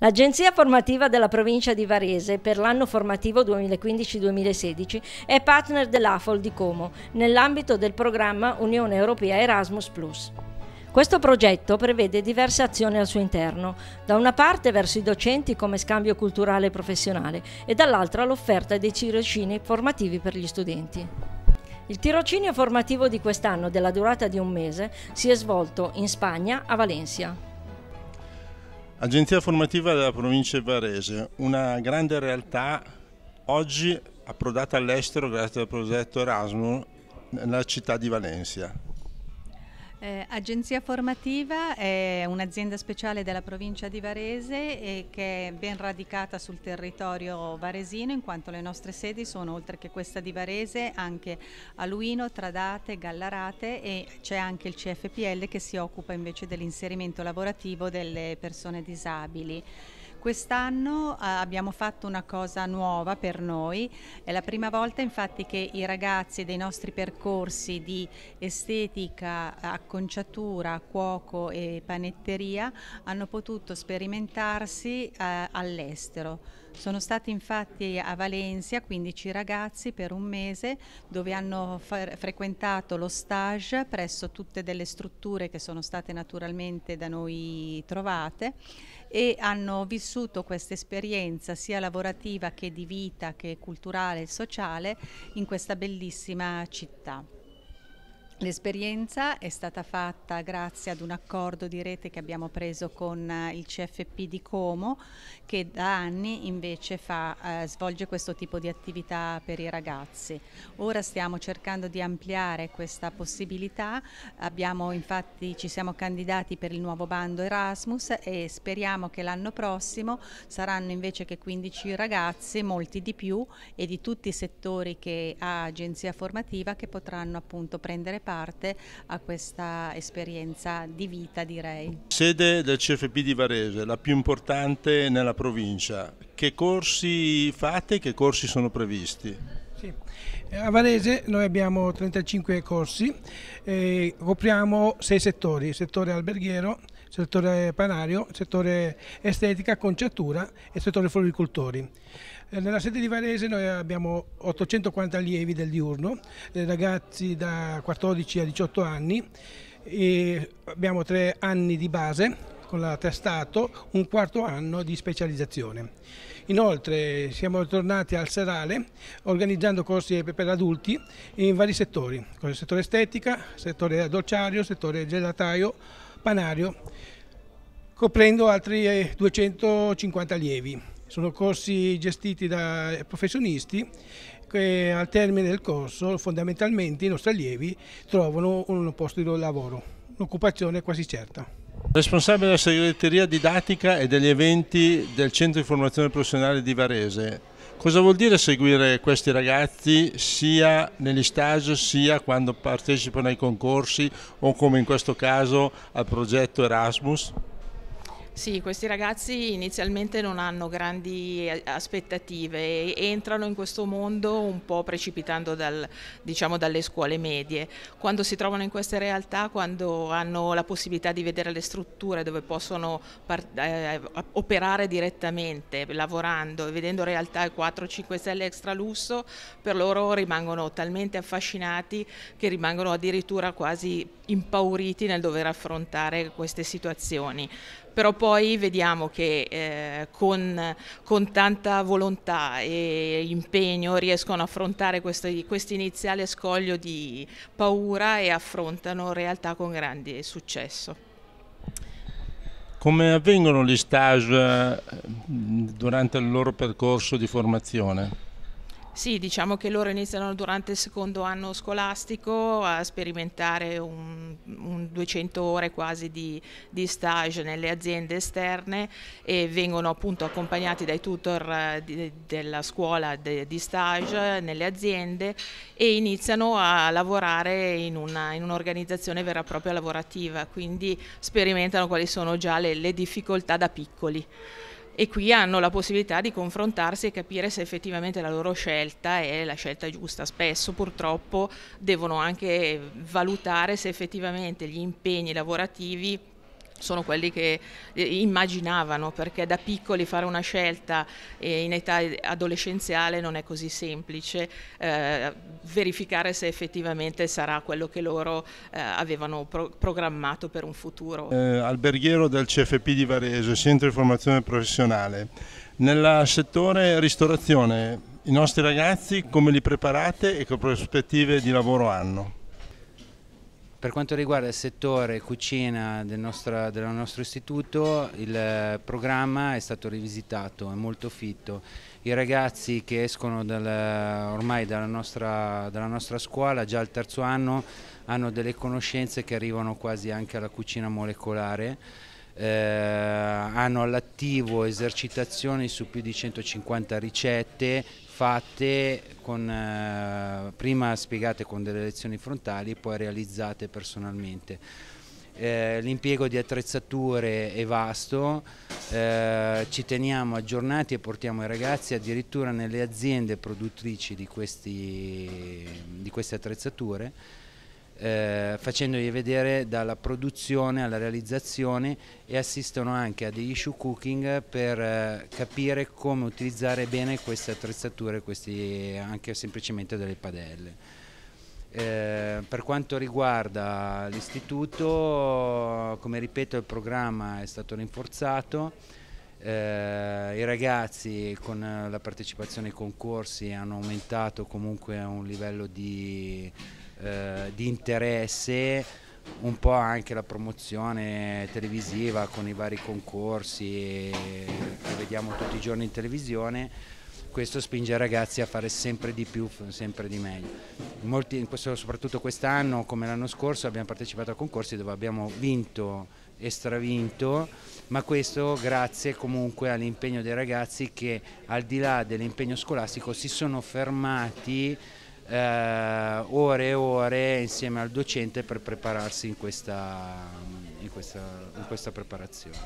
L'Agenzia formativa della provincia di Varese per l'anno formativo 2015-2016 è partner dell'AFOL di Como nell'ambito del programma Unione Europea Erasmus ⁇ questo progetto prevede diverse azioni al suo interno, da una parte verso i docenti come scambio culturale e professionale e dall'altra l'offerta dei tirocini formativi per gli studenti. Il tirocinio formativo di quest'anno, della durata di un mese, si è svolto in Spagna, a Valencia. Agenzia formativa della provincia di Varese, una grande realtà oggi approdata all'estero grazie al progetto Erasmus nella città di Valencia. Eh, Agenzia Formativa è un'azienda speciale della provincia di Varese che è ben radicata sul territorio varesino in quanto le nostre sedi sono oltre che questa di Varese anche a Luino, Tradate, Gallarate e c'è anche il CFPL che si occupa invece dell'inserimento lavorativo delle persone disabili. Quest'anno eh, abbiamo fatto una cosa nuova per noi, è la prima volta infatti che i ragazzi dei nostri percorsi di estetica, acconciatura, cuoco e panetteria hanno potuto sperimentarsi eh, all'estero. Sono stati infatti a Valencia 15 ragazzi per un mese dove hanno frequentato lo stage presso tutte delle strutture che sono state naturalmente da noi trovate e hanno vissuto questa esperienza sia lavorativa che di vita che culturale e sociale in questa bellissima città. L'esperienza è stata fatta grazie ad un accordo di rete che abbiamo preso con eh, il CFP di Como che da anni invece fa, eh, svolge questo tipo di attività per i ragazzi. Ora stiamo cercando di ampliare questa possibilità, abbiamo, infatti ci siamo candidati per il nuovo bando Erasmus e speriamo che l'anno prossimo saranno invece che 15 ragazzi, molti di più e di tutti i settori che ha agenzia formativa che potranno appunto prendere parte parte a questa esperienza di vita direi. Sede del CFP di Varese, la più importante nella provincia, che corsi fate, e che corsi sono previsti? Sì. Eh, a Varese noi abbiamo 35 corsi, eh, copriamo 6 settori, settore alberghiero, settore panario, settore estetica, conciatura e settore floricoltori. Eh, nella sede di Varese noi abbiamo 840 allievi del diurno, eh, ragazzi da 14 a 18 anni, e abbiamo tre anni di base con l'attestato, un quarto anno di specializzazione. Inoltre siamo tornati al serale organizzando corsi per adulti in vari settori, il settore estetica, settore dolciario, settore gelataio, Panario, coprendo altri 250 eh, allievi. Sono corsi gestiti da professionisti che al termine del corso fondamentalmente i nostri allievi trovano un posto di lavoro, un'occupazione quasi certa. Responsabile della segreteria didattica e degli eventi del Centro di Formazione Professionale di Varese. Cosa vuol dire seguire questi ragazzi sia negli stage sia quando partecipano ai concorsi o come in questo caso al progetto Erasmus? Sì, questi ragazzi inizialmente non hanno grandi eh, aspettative e entrano in questo mondo un po' precipitando dal, diciamo, dalle scuole medie. Quando si trovano in queste realtà, quando hanno la possibilità di vedere le strutture dove possono eh, operare direttamente, lavorando, e vedendo realtà 4, 5 stelle extra lusso, per loro rimangono talmente affascinati che rimangono addirittura quasi impauriti nel dover affrontare queste situazioni però poi vediamo che eh, con, con, tanta volontà e impegno riescono a affrontare questo, questo iniziale scoglio di paura e affrontano realtà con grande successo. Come avvengono gli stage eh, durante il loro percorso di formazione? Sì, diciamo che loro iniziano durante il secondo anno scolastico a sperimentare un, un 200 ore quasi di, di, stage nelle aziende esterne e vengono appunto accompagnati dai tutor eh, di, della scuola de, di stage nelle aziende e iniziano a lavorare in, un'organizzazione un vera e propria lavorativa, quindi sperimentano quali sono già le, le difficoltà da piccoli e qui hanno la possibilità di confrontarsi e capire se effettivamente la loro scelta è la scelta giusta. Spesso purtroppo devono anche valutare se effettivamente gli impegni lavorativi sono quelli che eh, immaginavano, perché da piccoli fare una scelta eh, in età adolescenziale non è così semplice eh, verificare se effettivamente sarà quello che loro eh, avevano pro programmato per un futuro. Eh, alberghiero del CFP di Varese, Centro di Formazione Professionale. Nel settore ristorazione, i nostri ragazzi come li preparate e che prospettive di lavoro hanno? Per quanto riguarda il settore cucina del nostro, del nostro, istituto, il eh, programma è stato rivisitato, è molto fitto. I ragazzi che escono dal, ormai dalla nostra, dalla nostra scuola, già al terzo anno, hanno delle conoscenze che arrivano quasi anche alla cucina molecolare eh, hanno all'attivo esercitazioni su più di 150 ricette fatte con, eh, prima spiegate con delle lezioni frontali e poi realizzate personalmente. Eh, L'impiego di attrezzature è vasto, eh, ci teniamo aggiornati e portiamo i ragazzi addirittura nelle aziende produttrici di, questi, di queste attrezzature eh, facendogli vedere dalla produzione alla realizzazione e assistono anche a degli issue cooking per eh, capire come utilizzare bene queste attrezzature, questi, anche semplicemente delle padelle. Eh, per quanto riguarda l'istituto, come ripeto il programma è stato rinforzato, eh, i ragazzi con la partecipazione ai concorsi hanno aumentato comunque un livello di eh, di interesse un po' anche la promozione televisiva con i vari concorsi che vediamo tutti i giorni in televisione, questo spinge i ragazzi a fare sempre di più, sempre di meglio. Molti, questo, soprattutto quest'anno, come l'anno scorso, abbiamo partecipato a concorsi dove abbiamo vinto e stravinto, ma questo grazie comunque all'impegno dei ragazzi che al di là dell'impegno scolastico si sono fermati eh, ore e ore insieme al docente per prepararsi in questa, in questa, in questa preparazione.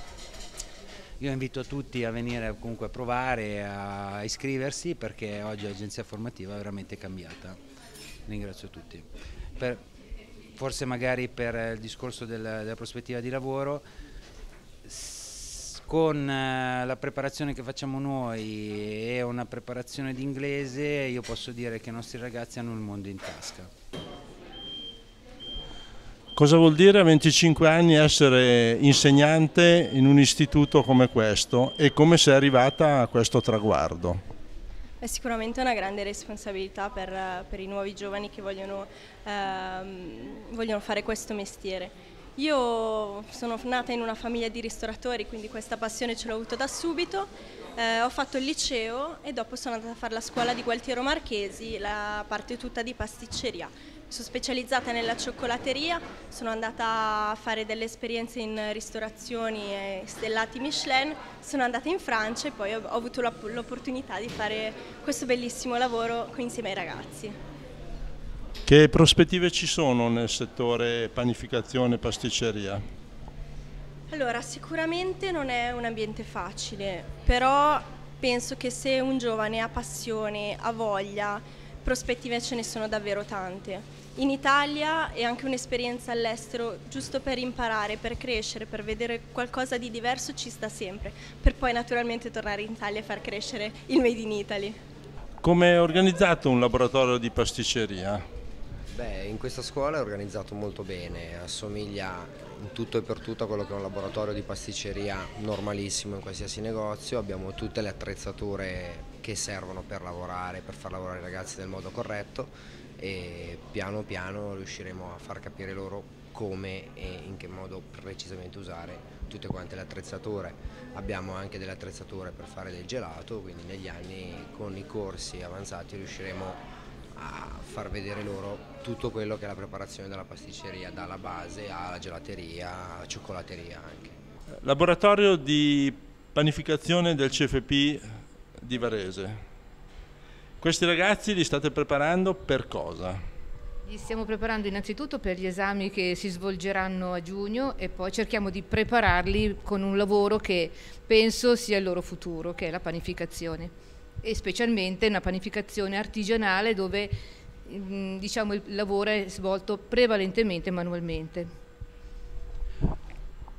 Io invito tutti a venire comunque a provare, a iscriversi perché oggi l'agenzia formativa è veramente cambiata. Ringrazio tutti. Per, forse magari per il discorso del, della prospettiva di lavoro, con eh, la preparazione che facciamo noi e una preparazione d'inglese io posso dire che i nostri ragazzi hanno il mondo in tasca. Cosa vuol dire a 25 anni essere insegnante in un istituto come questo e come sei arrivata a questo traguardo? È sicuramente una grande responsabilità per, per i nuovi giovani che vogliono, ehm, vogliono fare questo mestiere io sono nata in una famiglia di ristoratori, quindi questa passione ce l'ho avuto da subito. Eh, ho fatto il liceo e dopo sono andata a fare la scuola di Gualtiero Marchesi, la parte tutta di pasticceria. sono specializzata nella cioccolateria, sono andata a fare delle esperienze in ristorazioni e stellati Michelin, sono andata in Francia e poi ho avuto l'opportunità di fare questo bellissimo lavoro insieme ai ragazzi. Che prospettive ci sono nel settore panificazione e pasticceria? Allora, sicuramente non è un ambiente facile, però penso che se un giovane ha passione, ha voglia, prospettive ce ne sono davvero tante. In Italia e anche un'esperienza all'estero, giusto per imparare, per crescere, per vedere qualcosa di diverso ci sta sempre, per poi naturalmente tornare in Italia e far crescere il Made in Italy. Come è organizzato un laboratorio di pasticceria? Beh, in questa scuola è organizzato molto bene, assomiglia in tutto e per tutto a quello che è un laboratorio di pasticceria normalissimo in qualsiasi negozio, abbiamo tutte le attrezzature che servono per lavorare, per far lavorare i ragazzi nel modo corretto e piano piano riusciremo a far capire loro come e in che modo precisamente usare tutte quante le attrezzature. Abbiamo anche delle attrezzature per fare del gelato, quindi negli anni con i corsi avanzati riusciremo a far vedere loro tutto quello che è la preparazione della pasticceria, dalla base alla gelateria, alla cioccolateria anche. Laboratorio di panificazione del CFP di Varese. Questi ragazzi li state preparando per cosa? Li stiamo preparando innanzitutto per gli esami che si svolgeranno a giugno e poi cerchiamo di prepararli con un lavoro che penso sia il loro futuro, che è la panificazione e specialmente una panificazione artigianale dove mm, diciamo, il lavoro è svolto prevalentemente manualmente.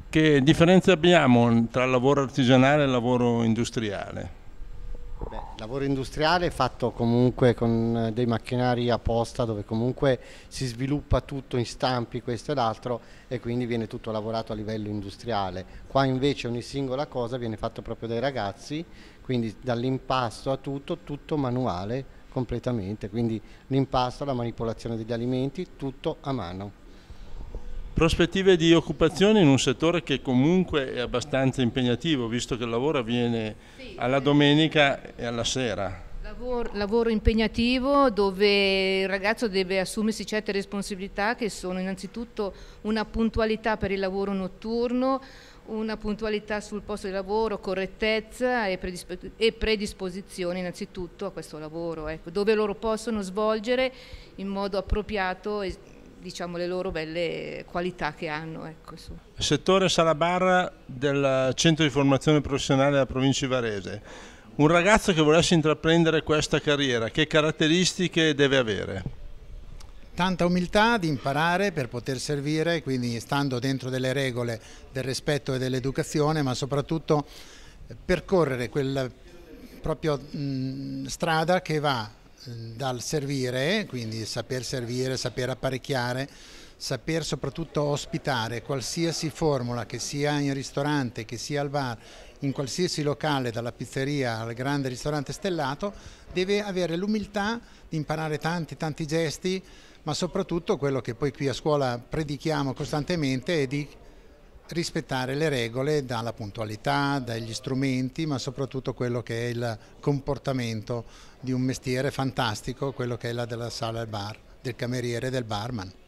Che differenze abbiamo tra lavoro artigianale e lavoro industriale? il lavoro industriale è fatto comunque con eh, dei macchinari apposta dove comunque si sviluppa tutto in stampi questo e l'altro e quindi viene tutto lavorato a livello industriale. Qua invece ogni singola cosa viene fatta proprio dai ragazzi quindi dall'impasto a tutto, tutto manuale completamente, quindi l'impasto, la manipolazione degli alimenti, tutto a mano. Prospettive di occupazione in un settore che comunque è abbastanza impegnativo, visto che il lavoro avviene alla domenica e alla sera. Lavoro, lavoro impegnativo dove il ragazzo deve assumersi certe responsabilità che sono innanzitutto una puntualità per il lavoro notturno, una puntualità sul posto di lavoro, correttezza e, predisp e predisposizione innanzitutto a questo lavoro, ecco, dove loro possono svolgere in modo appropriato e, diciamo, le loro belle qualità che hanno. Ecco, Settore sala barra del centro di formazione professionale della provincia di Varese. Un ragazzo che volesse intraprendere questa carriera, che caratteristiche deve avere? tanta umiltà di imparare per poter servire, quindi stando dentro delle regole del rispetto e dell'educazione, ma soprattutto eh, percorrere quella proprio mh, strada che va mh, dal servire, quindi saper servire, saper apparecchiare, saper soprattutto ospitare qualsiasi formula, che sia in ristorante, che sia al bar, in qualsiasi locale, dalla pizzeria al grande ristorante stellato, deve avere l'umiltà di imparare tanti, tanti gesti, ma soprattutto quello che poi qui a scuola predichiamo costantemente è di rispettare le regole dalla puntualità, dagli strumenti, ma soprattutto quello che è il comportamento di un mestiere fantastico, quello che è la della sala del bar, del cameriere del barman.